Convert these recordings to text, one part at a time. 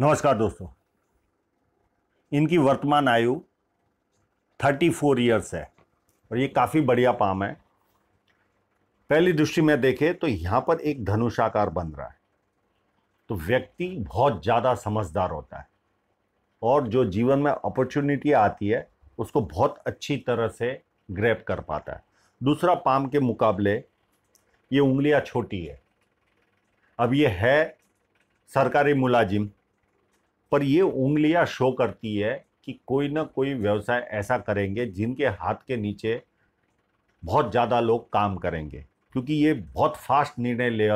नमस्कार दोस्तों इनकी वर्तमान आयु 34 इयर्स है और ये काफ़ी बढ़िया पाम है पहली दृष्टि में देखे तो यहाँ पर एक धनुषाकार बन रहा है तो व्यक्ति बहुत ज़्यादा समझदार होता है और जो जीवन में अपॉर्चुनिटी आती है उसको बहुत अच्छी तरह से ग्रैप कर पाता है दूसरा पाम के मुकाबले ये उंगलियाँ छोटी है अब ये है सरकारी मुलाजिम पर ये उंगलियां शो करती है कि कोई ना कोई व्यवसाय ऐसा करेंगे जिनके हाथ के नीचे बहुत ज़्यादा लोग काम करेंगे क्योंकि ये बहुत फास्ट निर्णय ले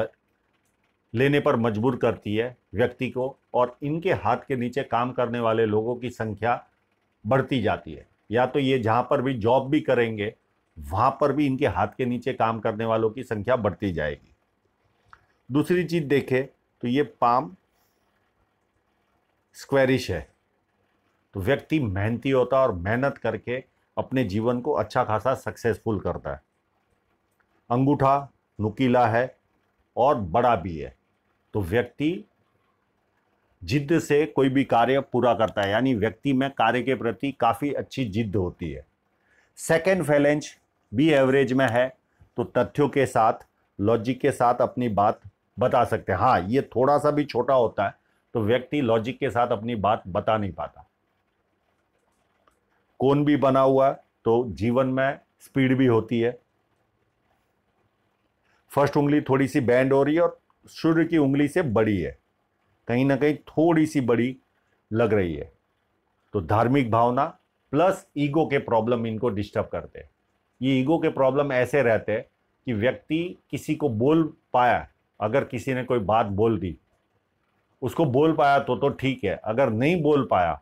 लेने पर मजबूर करती है व्यक्ति को और इनके हाथ के नीचे काम करने वाले लोगों की संख्या बढ़ती जाती है या तो ये जहाँ पर भी जॉब भी करेंगे वहाँ पर भी इनके हाथ के नीचे काम करने वालों की संख्या बढ़ती जाएगी दूसरी चीज़ देखें तो ये पाम स्क्वेरिश है तो व्यक्ति मेहनती होता है और मेहनत करके अपने जीवन को अच्छा खासा सक्सेसफुल करता है अंगूठा नुकीला है और बड़ा भी है तो व्यक्ति जिद्द से कोई भी कार्य पूरा करता है यानी व्यक्ति में कार्य के प्रति काफ़ी अच्छी जिद्द होती है सेकेंड फैलेंज भी एवरेज में है तो तथ्यों के साथ लॉजिक के साथ अपनी बात बता सकते हैं हाँ ये थोड़ा सा भी छोटा होता है तो व्यक्ति लॉजिक के साथ अपनी बात बता नहीं पाता कौन भी बना हुआ तो जीवन में स्पीड भी होती है फर्स्ट उंगली थोड़ी सी बैंड हो रही है और सूर्य की उंगली से बड़ी है कहीं ना कहीं थोड़ी सी बड़ी लग रही है तो धार्मिक भावना प्लस ईगो के प्रॉब्लम इनको डिस्टर्ब करते हैं ये ईगो के प्रॉब्लम ऐसे रहते हैं कि व्यक्ति किसी को बोल पाया अगर किसी ने कोई बात बोल दी उसको बोल पाया तो तो ठीक है अगर नहीं बोल पाया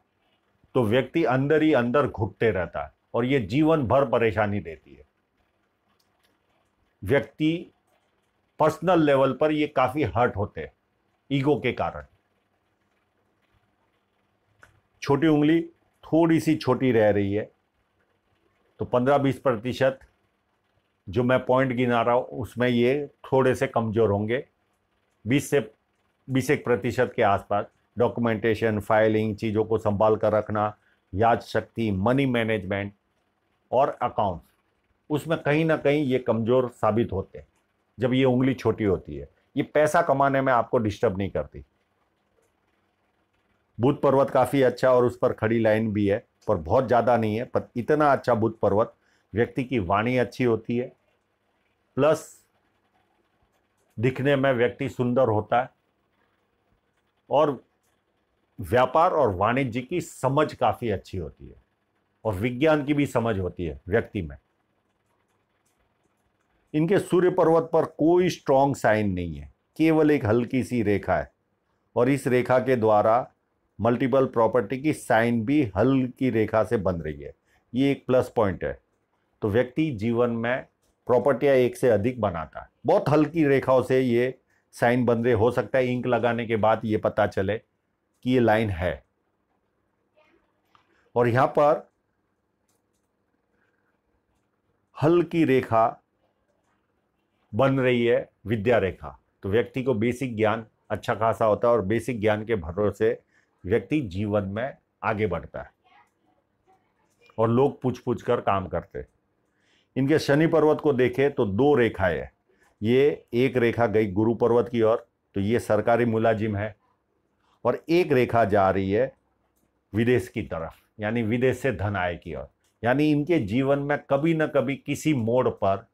तो व्यक्ति अंदर ही अंदर घुटते रहता है और ये जीवन भर परेशानी देती है व्यक्ति पर्सनल लेवल पर ये काफ़ी हर्ट होते हैं ईगो के कारण छोटी उंगली थोड़ी सी छोटी रह रही है तो पंद्रह बीस प्रतिशत जो मैं पॉइंट गिना रहा हूँ उसमें ये थोड़े से कमज़ोर होंगे बीस से बीस एक प्रतिशत के आसपास डॉक्यूमेंटेशन फाइलिंग चीज़ों को संभाल कर रखना याद शक्ति मनी मैनेजमेंट और अकाउंट्स उसमें कहीं ना कहीं ये कमज़ोर साबित होते हैं जब ये उंगली छोटी होती है ये पैसा कमाने में आपको डिस्टर्ब नहीं करती बुध पर्वत काफ़ी अच्छा और उस पर खड़ी लाइन भी है पर बहुत ज़्यादा नहीं है पर इतना अच्छा बुध पर्वत व्यक्ति की वाणी अच्छी होती है प्लस दिखने में व्यक्ति सुंदर होता है और व्यापार और वाणिज्य की समझ काफ़ी अच्छी होती है और विज्ञान की भी समझ होती है व्यक्ति में इनके सूर्य पर्वत पर कोई स्ट्रॉन्ग साइन नहीं है केवल एक हल्की सी रेखा है और इस रेखा के द्वारा मल्टीपल प्रॉपर्टी की साइन भी हल्की रेखा से बन रही है ये एक प्लस पॉइंट है तो व्यक्ति जीवन में प्रॉपर्टियाँ एक से अधिक बनाता है बहुत हल्की रेखाओं से ये साइन बन रहे हो सकता है इंक लगाने के बाद ये पता चले कि ये लाइन है और यहाँ पर हल्की रेखा बन रही है विद्या रेखा तो व्यक्ति को बेसिक ज्ञान अच्छा खासा होता है और बेसिक ज्ञान के भरोसे व्यक्ति जीवन में आगे बढ़ता है और लोग पूछ पूछ कर काम करते इनके शनि पर्वत को देखें तो दो रेखाएं ये एक रेखा गई गुरु पर्वत की ओर तो ये सरकारी मुलाजिम है और एक रेखा जा रही है विदेश की तरफ यानी विदेश से धन आय की ओर यानी इनके जीवन में कभी न कभी किसी मोड़ पर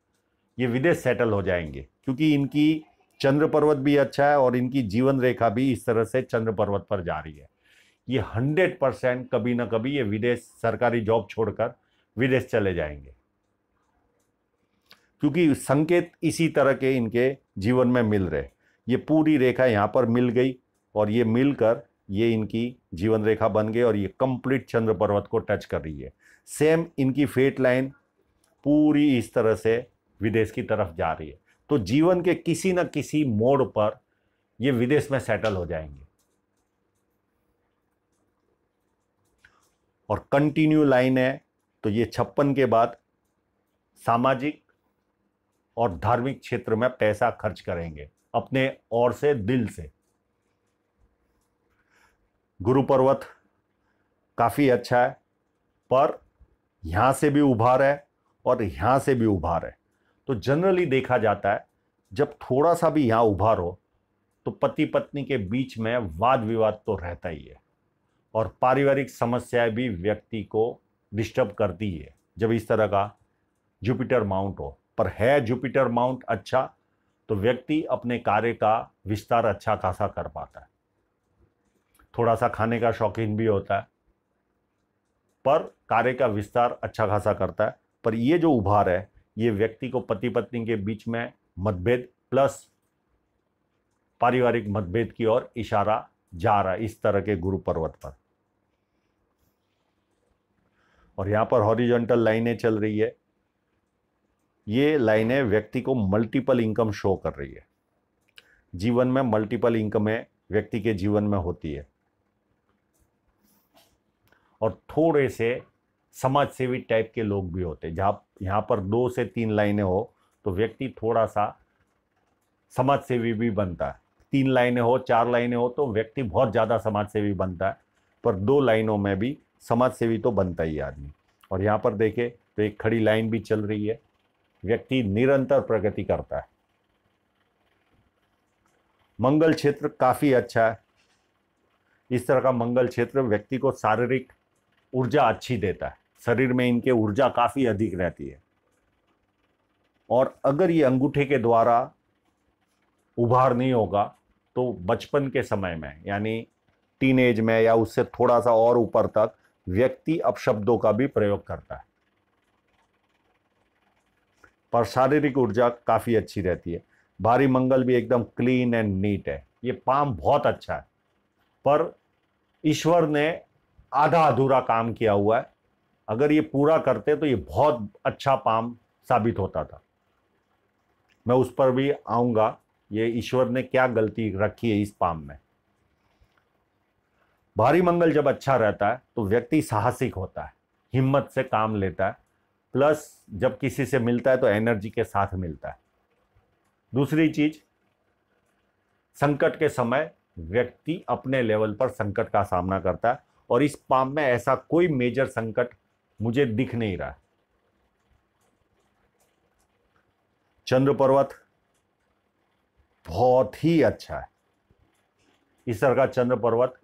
ये विदेश सेटल हो जाएंगे क्योंकि इनकी चंद्र पर्वत भी अच्छा है और इनकी जीवन रेखा भी इस तरह से चंद्र पर्वत पर जा रही है ये हंड्रेड परसेंट कभी ना कभी ये विदेश सरकारी जॉब छोड़कर विदेश चले जाएंगे क्योंकि संकेत इसी तरह के इनके जीवन में मिल रहे ये पूरी रेखा यहाँ पर मिल गई और ये मिलकर ये इनकी जीवन रेखा बन गई और ये कंप्लीट चंद्र पर्वत को टच कर रही है सेम इनकी फेट लाइन पूरी इस तरह से विदेश की तरफ जा रही है तो जीवन के किसी न किसी मोड़ पर ये विदेश में सेटल हो जाएंगे और कंटिन्यू लाइन है तो ये छप्पन के बाद सामाजिक और धार्मिक क्षेत्र में पैसा खर्च करेंगे अपने और से दिल से गुरु पर्वत काफ़ी अच्छा है पर यहाँ से भी उभार है और यहाँ से भी उभार है तो जनरली देखा जाता है जब थोड़ा सा भी यहाँ उभार हो तो पति पत्नी के बीच में वाद विवाद तो रहता ही है और पारिवारिक समस्याएं भी व्यक्ति को डिस्टर्ब करती है जब इस तरह का जुपिटर माउंट हो पर है जुपिटर माउंट अच्छा तो व्यक्ति अपने कार्य का विस्तार अच्छा खासा कर पाता है थोड़ा सा खाने का शौकीन भी होता है पर कार्य का विस्तार अच्छा खासा करता है पर ये जो उभार है ये व्यक्ति को पति पत्नी के बीच में मतभेद प्लस पारिवारिक मतभेद की ओर इशारा जा रहा है इस तरह के गुरु पर्वत पर और यहां पर हॉरिजॉन्टल लाइनें चल रही है ये लाइनें व्यक्ति को मल्टीपल इनकम शो कर रही है जीवन में मल्टीपल इनकमें व्यक्ति के जीवन में होती है और थोड़े से समाज सेवी टाइप के लोग भी होते हैं जहाँ यहाँ पर दो से तीन लाइनें हो तो व्यक्ति थोड़ा सा समाज सेवी भी बनता है तीन लाइनें हो चार लाइनें हो तो व्यक्ति बहुत ज़्यादा समाज सेवी बनता है पर दो लाइनों में भी समाज सेवी तो बनता ही आदमी और यहाँ पर देखे तो एक खड़ी लाइन भी चल रही है व्यक्ति निरंतर प्रगति करता है मंगल क्षेत्र काफ़ी अच्छा है इस तरह का मंगल क्षेत्र व्यक्ति को शारीरिक ऊर्जा अच्छी देता है शरीर में इनके ऊर्जा काफ़ी अधिक रहती है और अगर ये अंगूठे के द्वारा उभार नहीं होगा तो बचपन के समय में यानी टीनेज में या उससे थोड़ा सा और ऊपर तक व्यक्ति अपशब्दों का भी प्रयोग करता है पर शारीरिक ऊर्जा काफ़ी अच्छी रहती है भारी मंगल भी एकदम क्लीन एंड नीट है ये पाम बहुत अच्छा है पर ईश्वर ने आधा अधूरा काम किया हुआ है अगर ये पूरा करते तो ये बहुत अच्छा पाम साबित होता था मैं उस पर भी आऊँगा ये ईश्वर ने क्या गलती रखी है इस पाम में भारी मंगल जब अच्छा रहता है तो व्यक्ति साहसिक होता है हिम्मत से काम लेता है प्लस जब किसी से मिलता है तो एनर्जी के साथ मिलता है दूसरी चीज संकट के समय व्यक्ति अपने लेवल पर संकट का सामना करता है और इस पाम में ऐसा कोई मेजर संकट मुझे दिख नहीं रहा चंद्र पर्वत बहुत ही अच्छा है इस तरह का चंद्र पर्वत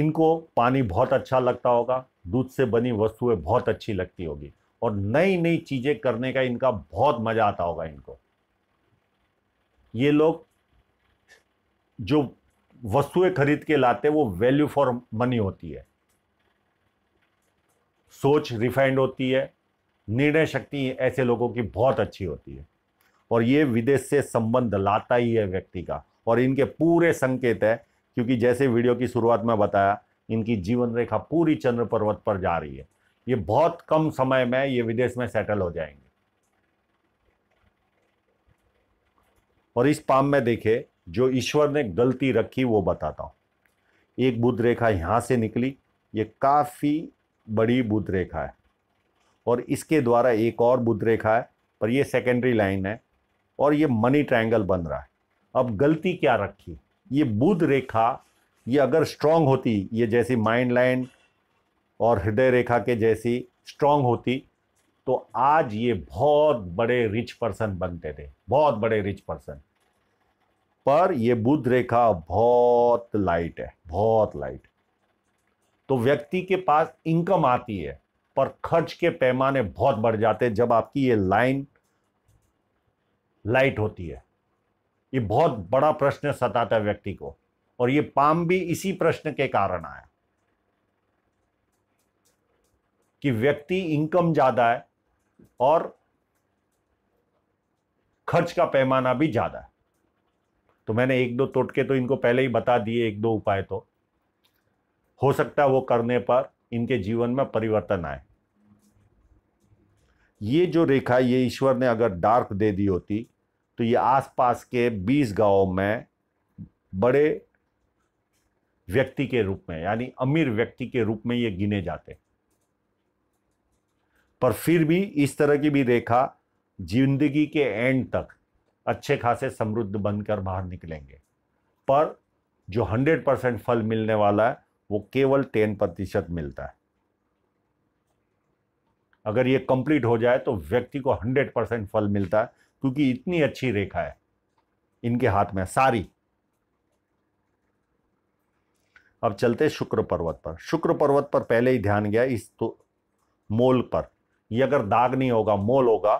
इनको पानी बहुत अच्छा लगता होगा दूध से बनी वस्तुएं बहुत अच्छी लगती होगी और नई नई चीज़ें करने का इनका बहुत मज़ा आता होगा इनको ये लोग जो वस्तुएं खरीद के लाते वो वैल्यू फॉर मनी होती है सोच रिफाइंड होती है निर्णय शक्ति ऐसे लोगों की बहुत अच्छी होती है और ये विदेश से संबंध लाता ही है व्यक्ति का और इनके पूरे संकेत है क्योंकि जैसे वीडियो की शुरुआत में बताया इनकी जीवन रेखा पूरी चंद्र पर्वत पर जा रही है ये बहुत कम समय में ये विदेश में सेटल हो जाएंगे और इस पाम में देखे जो ईश्वर ने गलती रखी वो बताता हूं एक बुद्ध रेखा यहां से निकली ये काफ़ी बड़ी बुद्ध रेखा है और इसके द्वारा एक और बुद्ध रेखा है पर ये सेकेंडरी लाइन है और ये मनी ट्रायंगल बन रहा है अब गलती क्या रखी ये बुद्ध रेखा ये अगर स्ट्रांग होती ये जैसी माइंड लाइन और हृदय रेखा के जैसी स्ट्रांग होती तो आज ये बहुत बड़े रिच पर्सन बनते थे बहुत बड़े रिच पर्सन पर ये बुध रेखा बहुत लाइट है बहुत लाइट तो व्यक्ति के पास इनकम आती है पर खर्च के पैमाने बहुत बढ़ जाते हैं जब आपकी ये लाइन लाइट होती है ये बहुत बड़ा प्रश्न सताता है व्यक्ति को और ये पाम भी इसी प्रश्न के कारण आया कि व्यक्ति इनकम ज़्यादा है और खर्च का पैमाना भी ज़्यादा है तो मैंने एक दो टोटके तो इनको पहले ही बता दिए एक दो उपाय तो हो सकता है वो करने पर इनके जीवन में परिवर्तन आए ये जो रेखा ये ईश्वर ने अगर डार्क दे दी होती तो ये आसपास के 20 गांवों में बड़े व्यक्ति के रूप में यानी अमीर व्यक्ति के रूप में ये गिने जाते पर फिर भी इस तरह की भी रेखा जिंदगी के एंड तक अच्छे खासे समृद्ध बनकर बाहर निकलेंगे पर जो 100 परसेंट फल मिलने वाला है वो केवल 10 प्रतिशत मिलता है अगर ये कंप्लीट हो जाए तो व्यक्ति को 100 परसेंट फल मिलता है क्योंकि इतनी अच्छी रेखा है इनके हाथ में सारी अब चलते शुक्र पर्वत पर शुक्र पर्वत पर पहले ही ध्यान गया इस तो मोल पर ये अगर दाग नहीं होगा मोल होगा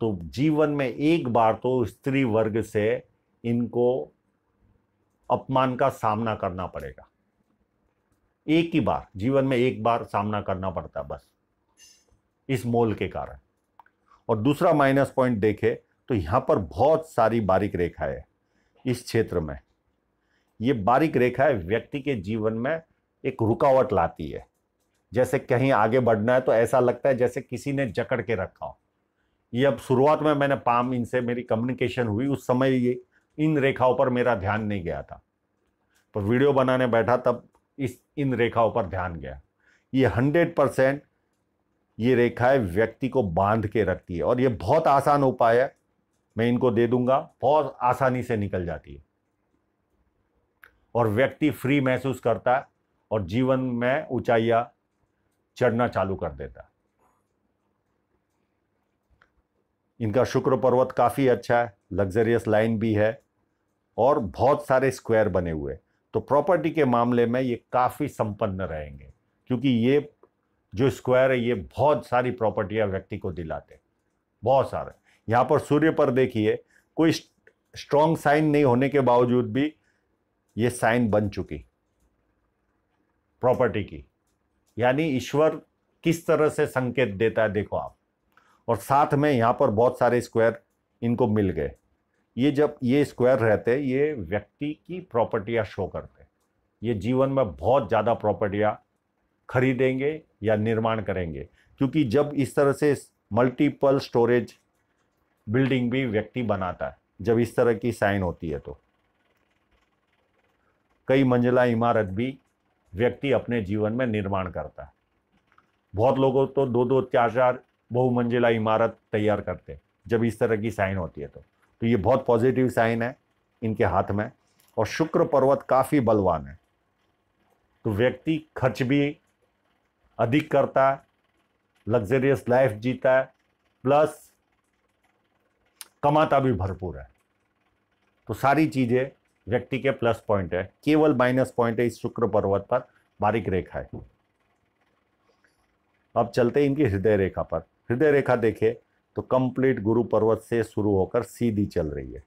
तो जीवन में एक बार तो स्त्री वर्ग से इनको अपमान का सामना करना पड़ेगा एक ही बार जीवन में एक बार सामना करना पड़ता है बस इस मोल के कारण और दूसरा माइनस पॉइंट देखे तो यहां पर बहुत सारी बारीक रेखाएं इस क्षेत्र में ये बारीक रेखाएं व्यक्ति के जीवन में एक रुकावट लाती है जैसे कहीं आगे बढ़ना है तो ऐसा लगता है जैसे किसी ने जकड़ के रखा हो ये अब शुरुआत में मैंने पाम इनसे मेरी कम्युनिकेशन हुई उस समय ये इन रेखाओं पर मेरा ध्यान नहीं गया था पर वीडियो बनाने बैठा तब इस इन रेखाओं पर ध्यान गया ये हंड्रेड परसेंट ये रेखाएं व्यक्ति को बांध के रखती है और ये बहुत आसान उपाय है मैं इनको दे दूंगा बहुत आसानी से निकल जाती है और व्यक्ति फ्री महसूस करता है और जीवन में ऊंचाइयाँ चढ़ना चालू कर देता इनका शुक्र पर्वत काफ़ी अच्छा है लग्जरियस लाइन भी है और बहुत सारे स्क्वायर बने हुए तो प्रॉपर्टी के मामले में ये काफ़ी संपन्न रहेंगे क्योंकि ये जो स्क्वायर है ये बहुत सारी प्रॉपर्टियां व्यक्ति को दिलाते बहुत सारे यहाँ पर सूर्य पर देखिए कोई स्ट्रॉन्ग साइन नहीं होने के बावजूद भी ये साइन बन चुकी प्रॉपर्टी की यानी ईश्वर किस तरह से संकेत देता है देखो आप और साथ में यहाँ पर बहुत सारे स्क्वायर इनको मिल गए ये जब ये स्क्वायर रहते ये व्यक्ति की प्रॉपर्टियाँ शो करते ये जीवन में बहुत ज़्यादा प्रॉपर्टियाँ खरीदेंगे या निर्माण करेंगे क्योंकि जब इस तरह से मल्टीपल स्टोरेज बिल्डिंग भी व्यक्ति बनाता है जब इस तरह की साइन होती है तो कई मंजिला इमारत भी व्यक्ति अपने जीवन में निर्माण करता है बहुत लोगों तो दो दो चार चार बहुमंजिला इमारत तैयार करते हैं जब इस तरह की साइन होती है तो तो ये बहुत पॉजिटिव साइन है इनके हाथ में और शुक्र पर्वत काफ़ी बलवान है तो व्यक्ति खर्च भी अधिक करता है लग्जरियस लाइफ जीता है प्लस कमाता भी भरपूर है तो सारी चीज़ें व्यक्ति के प्लस पॉइंट है केवल माइनस पॉइंट है इस शुक्र पर्वत पर बारीक रेखा है अब चलते हैं इनकी हृदय रेखा पर हृदय रेखा देखे तो कंप्लीट गुरु पर्वत से शुरू होकर सीधी चल रही है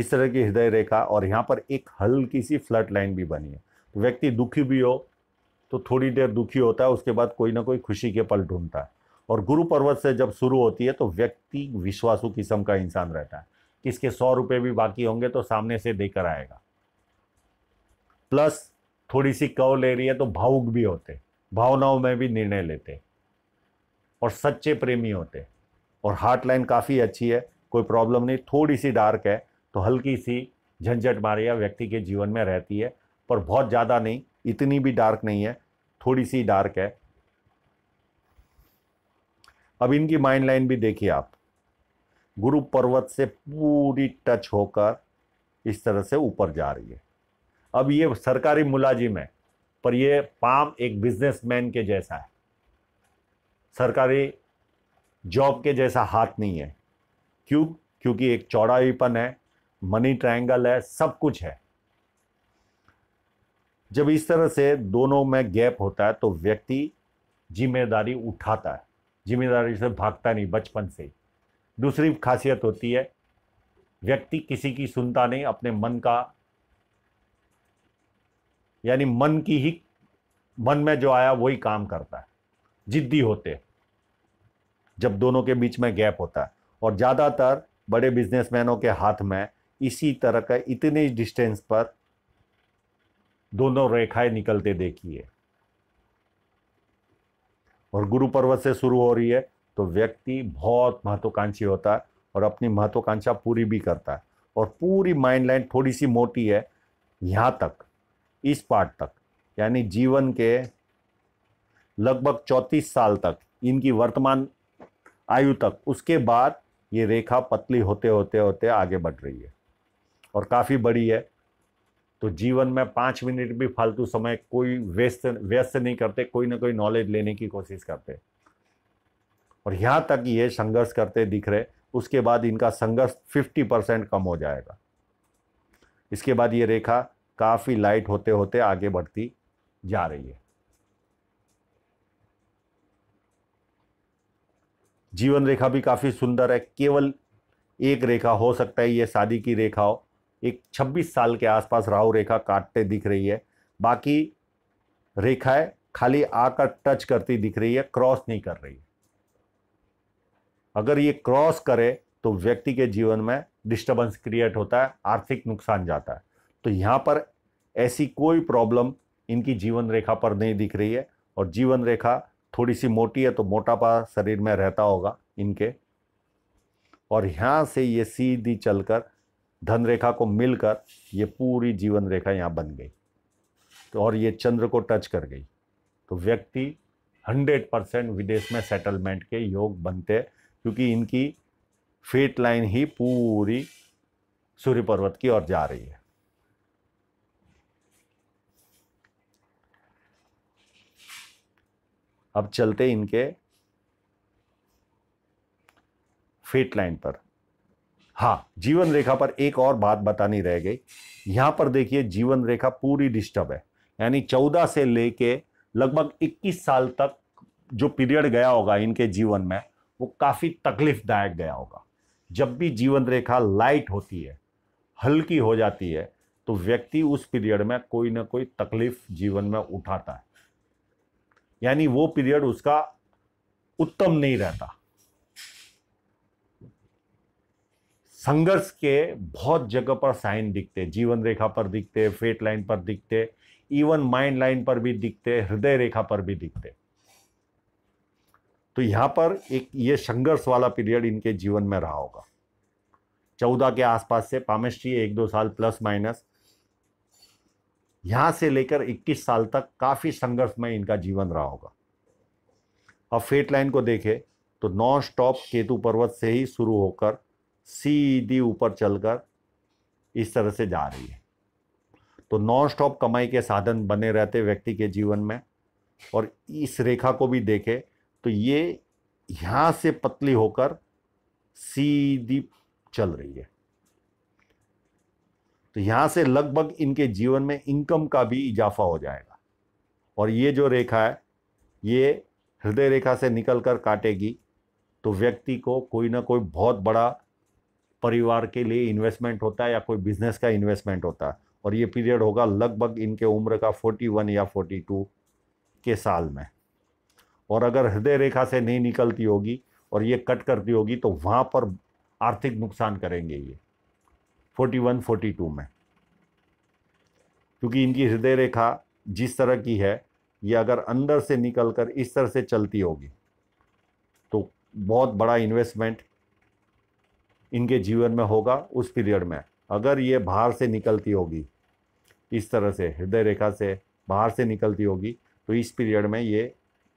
इस तरह की हृदय रेखा और यहाँ पर एक हल्की सी फ्लड लाइन भी बनी है तो व्यक्ति दुखी भी हो तो थोड़ी देर दुखी होता है उसके बाद कोई ना कोई खुशी के पल ढूंढता है और गुरु पर्वत से जब शुरू होती है तो व्यक्ति विश्वासु किस्म का इंसान रहता है किसके सौ रुपये भी बाकी होंगे तो सामने से देकर आएगा प्लस थोड़ी सी कव ले रही है तो भावुक भी होते भावनाओं में भी निर्णय लेते और सच्चे प्रेमी होते और हार्ट लाइन काफ़ी अच्छी है कोई प्रॉब्लम नहीं थोड़ी सी डार्क है तो हल्की सी झंझट मारिया व्यक्ति के जीवन में रहती है पर बहुत ज़्यादा नहीं इतनी भी डार्क नहीं है थोड़ी सी डार्क है अब इनकी माइंड लाइन भी देखिए आप गुरु पर्वत से पूरी टच होकर इस तरह से ऊपर जा रही है अब ये सरकारी मुलाजिम है पर ये पाम एक बिजनेसमैन के जैसा है सरकारी जॉब के जैसा हाथ नहीं है क्यों क्योंकि एक चौड़ाईपन है मनी ट्रायंगल है सब कुछ है जब इस तरह से दोनों में गैप होता है तो व्यक्ति जिम्मेदारी उठाता है जिम्मेदारी से भागता नहीं बचपन से ही दूसरी खासियत होती है व्यक्ति किसी की सुनता नहीं अपने मन का यानी मन की ही मन में जो आया वही काम करता है जिद्दी होते जब दोनों के बीच में गैप होता है और ज़्यादातर बड़े बिजनेसमैनों के हाथ में इसी तरह का इतने डिस्टेंस पर दोनों रेखाएं निकलते देखिए और गुरु पर्वत से शुरू हो रही है तो व्यक्ति बहुत महत्वाकांक्षी होता है और अपनी महत्वाकांक्षा पूरी भी करता है और पूरी माइंड लाइन थोड़ी सी मोटी है यहाँ तक इस पार्ट तक यानी जीवन के लगभग चौंतीस साल तक इनकी वर्तमान आयु तक उसके बाद ये रेखा पतली होते होते होते आगे बढ़ रही है और काफ़ी बड़ी है तो जीवन में पाँच मिनट भी फालतू समय कोई वेस्ट व्यस्त नहीं करते कोई ना कोई नॉलेज लेने की कोशिश करते और यहाँ तक ये संघर्ष करते दिख रहे उसके बाद इनका संघर्ष 50 परसेंट कम हो जाएगा इसके बाद ये रेखा काफ़ी लाइट होते होते आगे बढ़ती जा रही है जीवन रेखा भी काफ़ी सुंदर है केवल एक रेखा हो सकता है ये शादी की रेखा हो एक 26 साल के आसपास राहु रेखा काटते दिख रही है बाकी रेखाएं खाली आकर टच करती दिख रही है क्रॉस नहीं कर रही है अगर ये क्रॉस करे तो व्यक्ति के जीवन में डिस्टर्बेंस क्रिएट होता है आर्थिक नुकसान जाता है तो यहाँ पर ऐसी कोई प्रॉब्लम इनकी जीवन रेखा पर नहीं दिख रही है और जीवन रेखा थोड़ी सी मोटी है तो मोटापा शरीर में रहता होगा इनके और यहाँ से ये सीधी चलकर धन रेखा को मिलकर ये पूरी जीवन रेखा यहाँ बन गई तो और ये चंद्र को टच कर गई तो व्यक्ति हंड्रेड परसेंट विदेश में सेटलमेंट के योग बनते क्योंकि इनकी फेट लाइन ही पूरी सूर्य पर्वत की ओर जा रही है अब चलते इनके फेट लाइन पर हाँ जीवन रेखा पर एक और बात बतानी रह गई यहां पर देखिए जीवन रेखा पूरी डिस्टर्ब है यानी चौदह से लेके लगभग इक्कीस साल तक जो पीरियड गया होगा इनके जीवन में वो काफ़ी तकलीफ़दायक गया होगा जब भी जीवन रेखा लाइट होती है हल्की हो जाती है तो व्यक्ति उस पीरियड में कोई ना कोई तकलीफ जीवन में उठाता है यानी वो पीरियड उसका उत्तम नहीं रहता संघर्ष के बहुत जगह पर साइन दिखते जीवन रेखा पर दिखते फेट लाइन पर दिखते इवन माइंड लाइन पर भी दिखते हृदय रेखा पर भी दिखते तो यहाँ पर एक ये संघर्ष वाला पीरियड इनके जीवन में रहा होगा चौदह के आसपास से पामेस्ट्री एक दो साल प्लस माइनस यहाँ से लेकर 21 साल तक काफ़ी संघर्ष में इनका जीवन रहा होगा अब फेट लाइन को देखें तो नॉन स्टॉप केतु पर्वत से ही शुरू होकर सीधी ऊपर चलकर इस तरह से जा रही है तो नॉन स्टॉप कमाई के साधन बने रहते व्यक्ति के जीवन में और इस रेखा को भी देखें तो ये यहाँ से पतली होकर सीधी चल रही है तो यहाँ से लगभग इनके जीवन में इनकम का भी इजाफा हो जाएगा और ये जो रेखा है ये हृदय रेखा से निकल कर काटेगी तो व्यक्ति को कोई ना कोई बहुत बड़ा परिवार के लिए इन्वेस्टमेंट होता है या कोई बिजनेस का इन्वेस्टमेंट होता है और ये पीरियड होगा लगभग इनके उम्र का 41 या 42 के साल में और अगर हृदय रेखा से नहीं निकलती होगी और ये कट करती होगी तो वहाँ पर आर्थिक नुकसान करेंगे ये 41 42 में क्योंकि इनकी हृदय रेखा जिस तरह की है ये अगर अंदर से निकल कर इस तरह से चलती होगी तो बहुत बड़ा इन्वेस्टमेंट इनके जीवन में होगा उस पीरियड में अगर ये बाहर से निकलती होगी इस तरह से हृदय रेखा से बाहर से निकलती होगी तो इस पीरियड में ये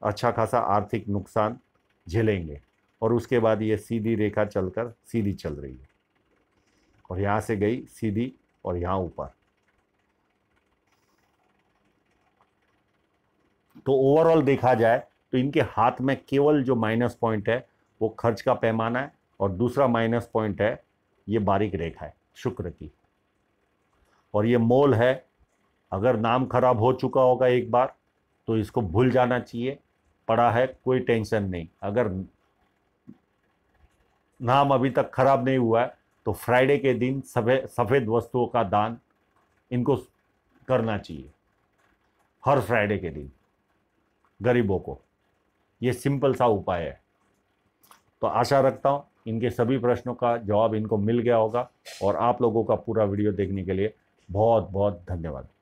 अच्छा खासा आर्थिक नुकसान झेलेंगे और उसके बाद ये सीधी रेखा चलकर सीधी चल रही है और यहाँ से गई सीधी और यहाँ ऊपर तो ओवरऑल देखा जाए तो इनके हाथ में केवल जो माइनस पॉइंट है वो खर्च का पैमाना है और दूसरा माइनस पॉइंट है ये बारीक रेखा है शुक्र की और ये मोल है अगर नाम खराब हो चुका होगा एक बार तो इसको भूल जाना चाहिए पड़ा है कोई टेंशन नहीं अगर नाम अभी तक खराब नहीं हुआ है तो फ्राइडे के दिन सफ़ेद सफ़ेद वस्तुओं का दान इनको करना चाहिए हर फ्राइडे के दिन गरीबों को ये सिंपल सा उपाय है तो आशा रखता हूँ इनके सभी प्रश्नों का जवाब इनको मिल गया होगा और आप लोगों का पूरा वीडियो देखने के लिए बहुत बहुत धन्यवाद